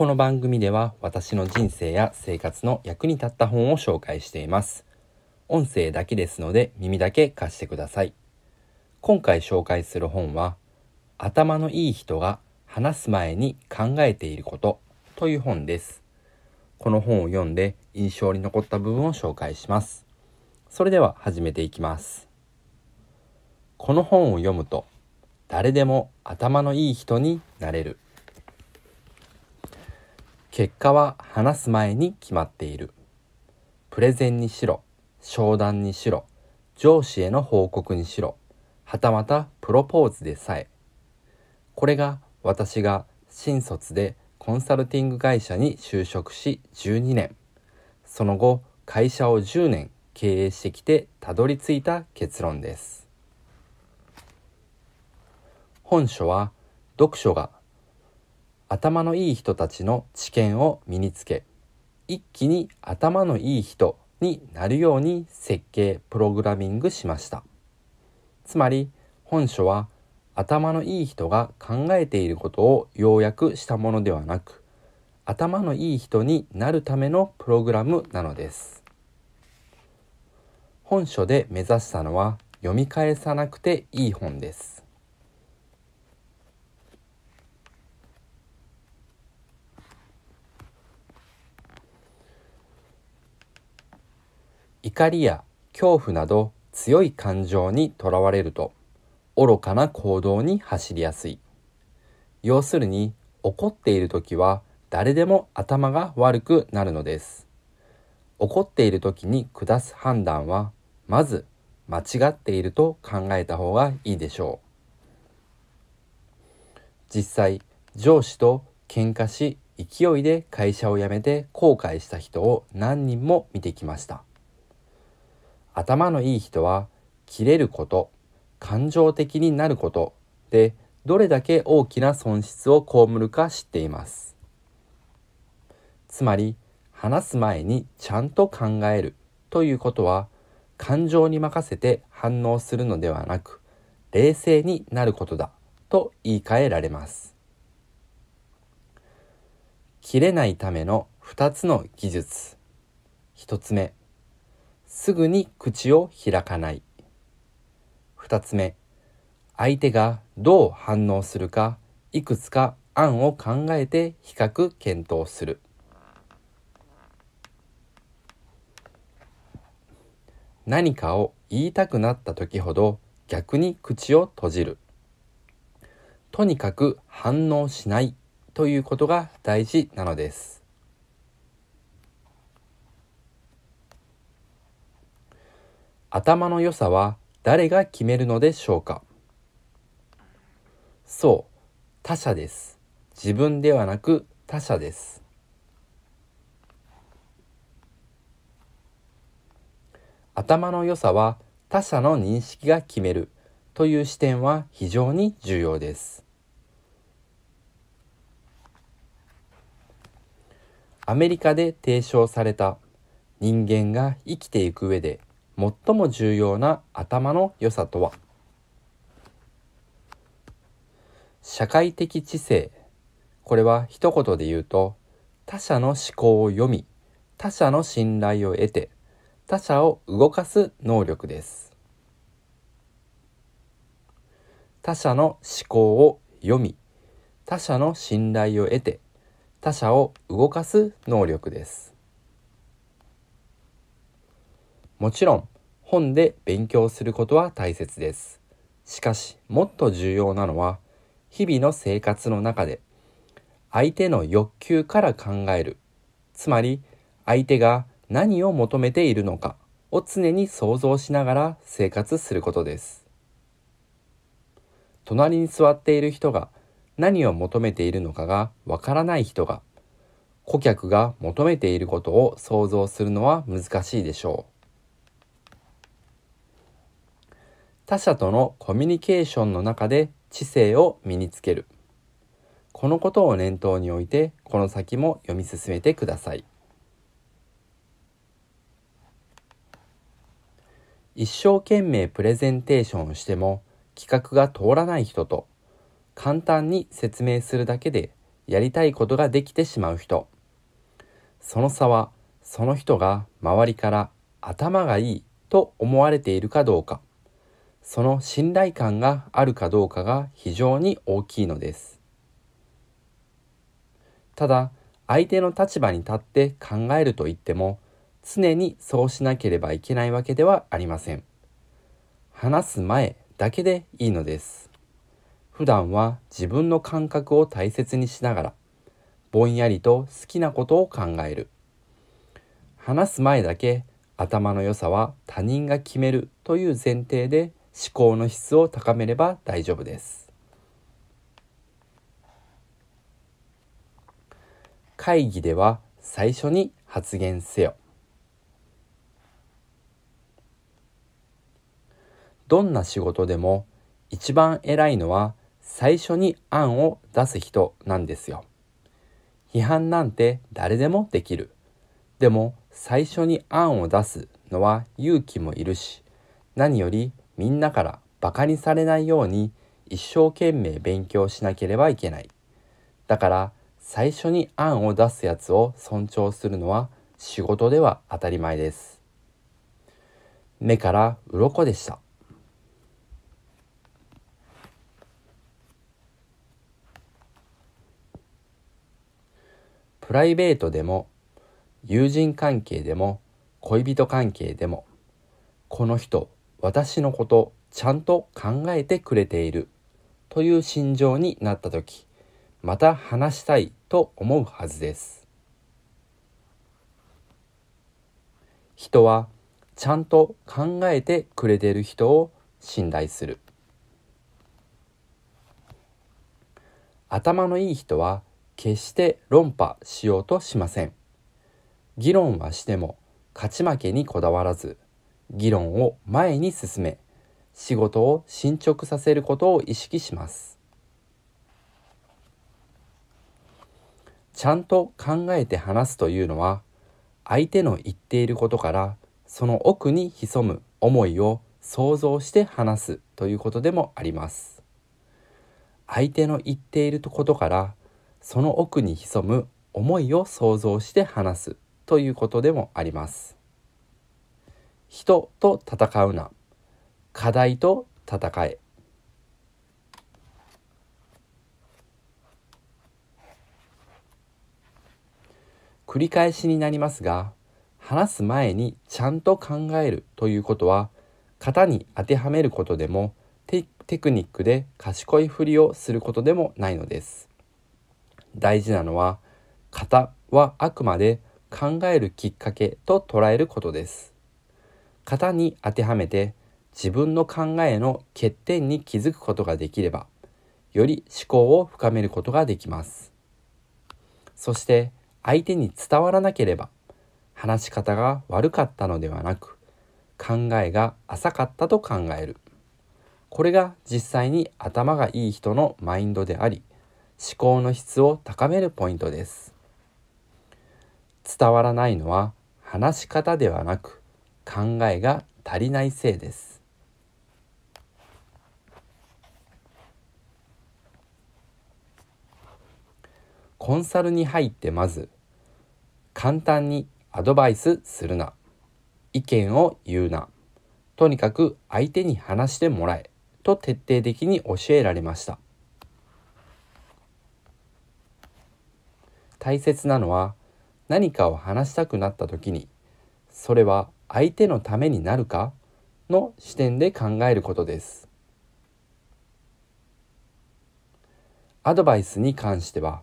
この番組では私の人生や生活の役に立った本を紹介しています。音声だけですので耳だけ貸してください。今回紹介する本は頭のいい人が話す前に考えていることという本です。この本を読んで印象に残った部分を紹介します。それでは始めていきます。この本を読むと誰でも頭のいい人になれる。結果は話す前に決まっている。プレゼンにしろ、商談にしろ、上司への報告にしろ、はたまたプロポーズでさえ。これが私が新卒でコンサルティング会社に就職し12年、その後会社を10年経営してきてたどり着いた結論です。本書は読書が頭のいい人たちの知見を身につけ一気に頭のいい人になるように設計プログラミングしましたつまり本書は頭のいい人が考えていることを要約したものではなく頭のいい人になるためのプログラムなのです本書で目指したのは読み返さなくていい本です怒りや恐怖など強い感情にとらわれると愚かな行動に走りやすい要するに怒っている時は誰でも頭が悪くなるのです怒っている時に下す判断はまず間違っていると考えた方がいいでしょう実際上司と喧嘩し勢いで会社を辞めて後悔した人を何人も見てきました頭のいい人は切れること感情的になることでどれだけ大きな損失を被るか知っていますつまり話す前にちゃんと考えるということは感情に任せて反応するのではなく冷静になることだと言い換えられます切れないための2つの技術1つ目すぐに口を開かない。2つ目、相手がどう反応するか、いくつか案を考えて比較検討する。何かを言いたくなった時ほど逆に口を閉じる。とにかく反応しないということが大事なのです。頭の良さは誰が決めるのでしょうかそう他者です自分ではなく他者です頭の良さは他者の認識が決めるという視点は非常に重要ですアメリカで提唱された人間が生きていく上で最も重要な頭の良さとは社会的知性これは一言で言うと他者の思考を読み他者の信頼を得て他者を動かす能力です他者の思考を読み他者の信頼を得て他者を動かす能力ですもちろん本で勉強することは大切です。しかしもっと重要なのは日々の生活の中で相手の欲求から考えるつまり相手が何を求めているのかを常に想像しながら生活することです隣に座っている人が何を求めているのかがわからない人が顧客が求めていることを想像するのは難しいでしょう他者とのコミュニケーションの中で知性を身につける。このことを念頭において、この先も読み進めてください。一生懸命プレゼンテーションをしても企画が通らない人と簡単に説明するだけでやりたいことができてしまう人その差はその人が周りから頭がいいと思われているかどうかその信頼感があるかどうかが非常に大きいのですただ相手の立場に立って考えると言っても常にそうしなければいけないわけではありません話す前だけでいいのです普段は自分の感覚を大切にしながらぼんやりと好きなことを考える話す前だけ頭の良さは他人が決めるという前提で思考の質を高めれば大丈夫です会議では最初に発言せよどんな仕事でも一番偉いのは最初に案を出す人なんですよ。批判なんて誰でもできる。でも最初に案を出すのは勇気もいるし、何よりみんなからバカにされないように一生懸命勉強しなければいけない。だから最初に案を出すやつを尊重するのは仕事では当たり前です。目から鱗でした。プライベートでも友人関係でも恋人関係でもこの人私のことちゃんと考えてくれているという心情になった時また話したいと思うはずです人はちゃんと考えてくれている人を信頼する頭のいい人は決して論破しようとしません議論はしても勝ち負けにこだわらず議論を前に進め仕事を進捗させることを意識しますちゃんと考えて話すというのは相手の言っていることからその奥に潜む思いを想像して話すということでもあります相手の言っていることからその奥に潜む思いを想像して話すということでもあります人と戦うな課題と戦え繰り返しになりますが話す前にちゃんと考えるということは型に当てはめることでもテクニックで賢いふりをすることでもないのです大事なのは型はあくまで考えるきっかけと捉えることです型に当てはめて自分の考えの欠点に気づくことができればより思考を深めることができますそして相手に伝わらなければ話し方が悪かったのではなく考えが浅かったと考えるこれが実際に頭がいい人のマインドであり思考の質を高めるポイントです伝わらないのは話し方ではなく考えが足りないせいですコンサルに入ってまず簡単にアドバイスするな意見を言うなとにかく相手に話してもらえと徹底的に教えられました大切なのは何かを話したくなった時にそれは相手のためになるかの視点で考えることですアドバイスに関しては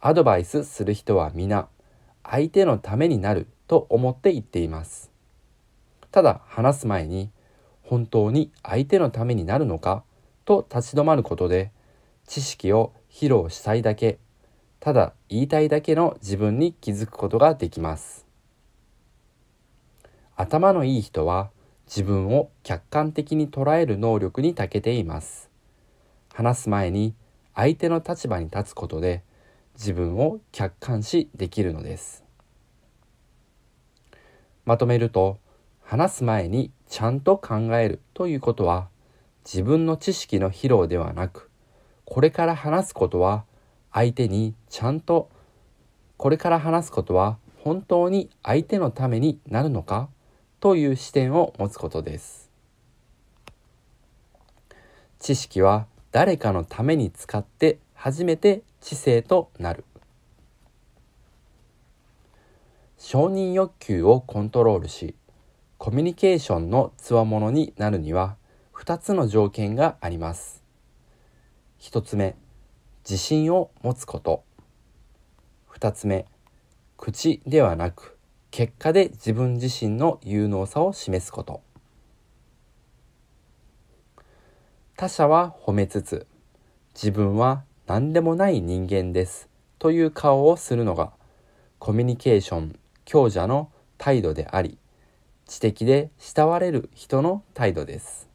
アドバイスする人は皆相手のためになると思って言っていますただ話す前に本当に相手のためになるのかと立ち止まることで知識を披露したいだけただ言いたいだけの自分に気づくことができます頭のいい人は自分を客観的に捉える能力に長けています。話す前に相手の立場に立つことで自分を客観視できるのです。まとめると、話す前にちゃんと考えるということは自分の知識の披露ではなく、これから話すことは相手にちゃんとこれから話すことは本当に相手のためになるのかという視点を持つことです知識は誰かのために使って初めて知性となる承認欲求をコントロールしコミュニケーションのつわものになるには2つの条件があります1つ目自信を持つこと2つ目口ではなく結果で自分自身の有能さを示すこと他者は褒めつつ自分は何でもない人間ですという顔をするのがコミュニケーション強者の態度であり知的で慕われる人の態度です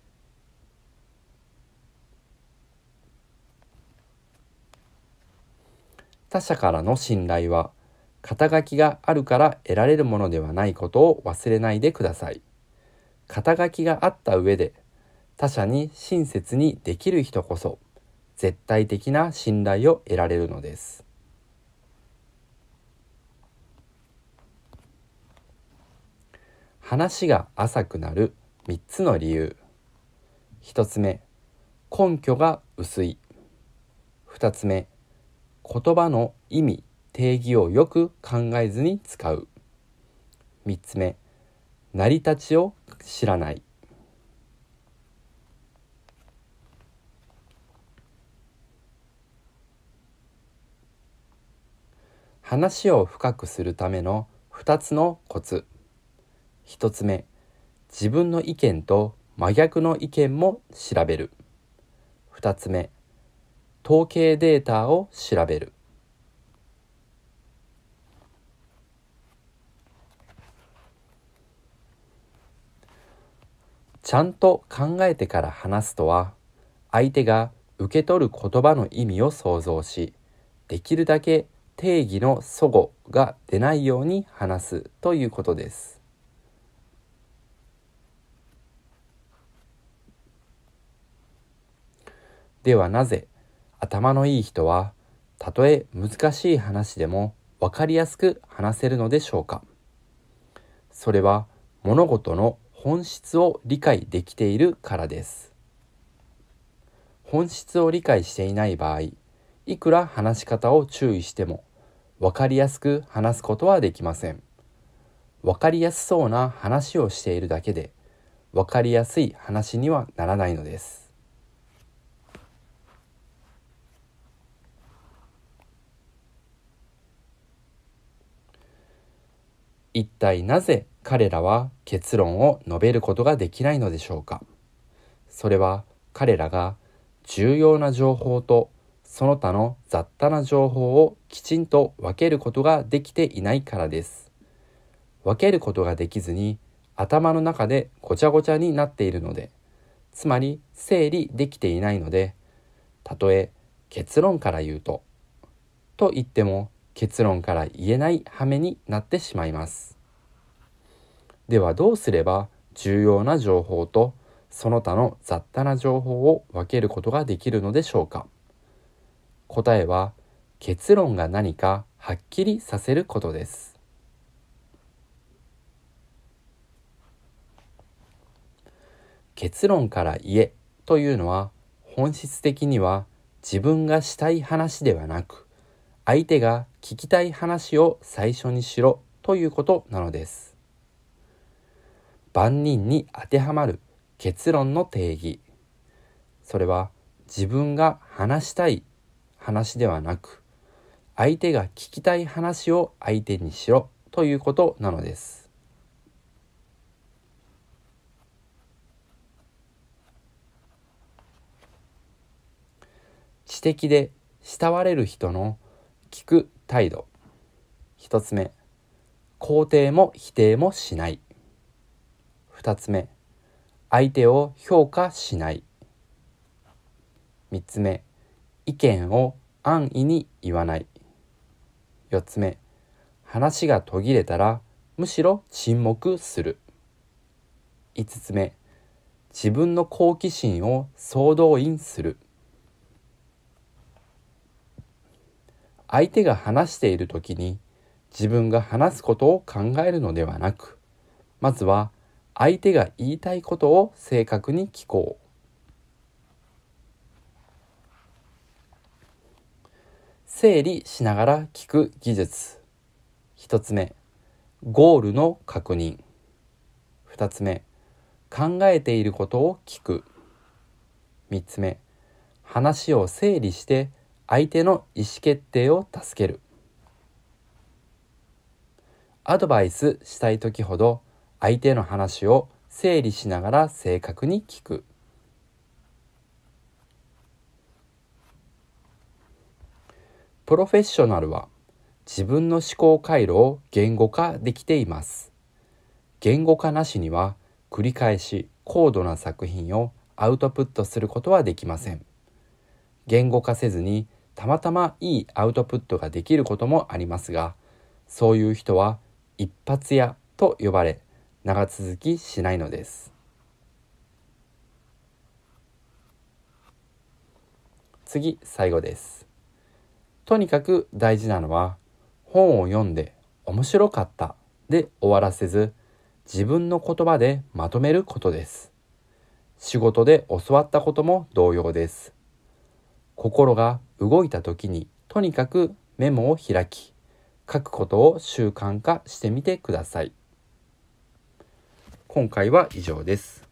他者からの信頼は肩書きがあるから得られるものではないことを忘れないでください。肩書きがあった上で他者に親切にできる人こそ絶対的な信頼を得られるのです。話が浅くなる3つの理由1つ目根拠が薄い2つ目言葉の意味定義をよく考えずに使う3つ目成り立ちを知らない話を深くするための2つのコツ1つ目自分の意見と真逆の意見も調べる2つ目統計データを調べるちゃんと考えてから話すとは相手が受け取る言葉の意味を想像しできるだけ定義の齟齬が出ないように話すということです。ではなぜ頭のいい人はたとえ難しい話でも分かりやすく話せるのでしょうかそれは物事の本質を理解できているからです本質を理解していない場合いくら話し方を注意しても分かりやすく話すことはできません分かりやすそうな話をしているだけで分かりやすい話にはならないのです一体なぜ彼らは結論を述べることができないのでしょうかそれは彼らが重要な情報とその他の雑多な情報をきちんと分けることができていないからです。分けることができずに頭の中でごちゃごちゃになっているので、つまり整理できていないので、たとえ結論から言うと、と言っても結論から言えない羽目になってしまいます。ではどうすれば重要な情報とその他の雑多な情報を分けることができるのでしょうか答えは結論が何かはっきりさせることです結論から言えというのは本質的には自分がしたい話ではなく相手が聞きたい話を最初にしろということなのです万人に当てはまる結論の定義それは自分が話したい話ではなく相手が聞きたい話を相手にしろということなのです知的で慕われる人の聞く態度一つ目肯定も否定もしない2つ目相手を評価しない3つ目意見を安易に言わない4つ目話が途切れたらむしろ沈黙する5つ目自分の好奇心を総動員する相手が話している時に自分が話すことを考えるのではなくまずは相手が言いたいことを正確に聞こう整理しながら聞く技術1つ目ゴールの確認2つ目考えていることを聞く3つ目話を整理して相手の意思決定を助けるアドバイスしたい時ほど相手の話を整理しながら正確に聞くプロフェッショナルは自分の思考回路を言語化できています言語化なしには繰り返し高度な作品をアウトプットすることはできません言語化せずにたまたまいいアウトプットができることもありますがそういう人は一発屋と呼ばれ長続きしないのです。次最後です。とにかく大事なのは本を読んで面白かったで終わらせず自分の言葉でまとめることです。仕事で教わったことも同様です。心が動いた時にとにかくメモを開き書くことを習慣化してみてください。今回は以上です。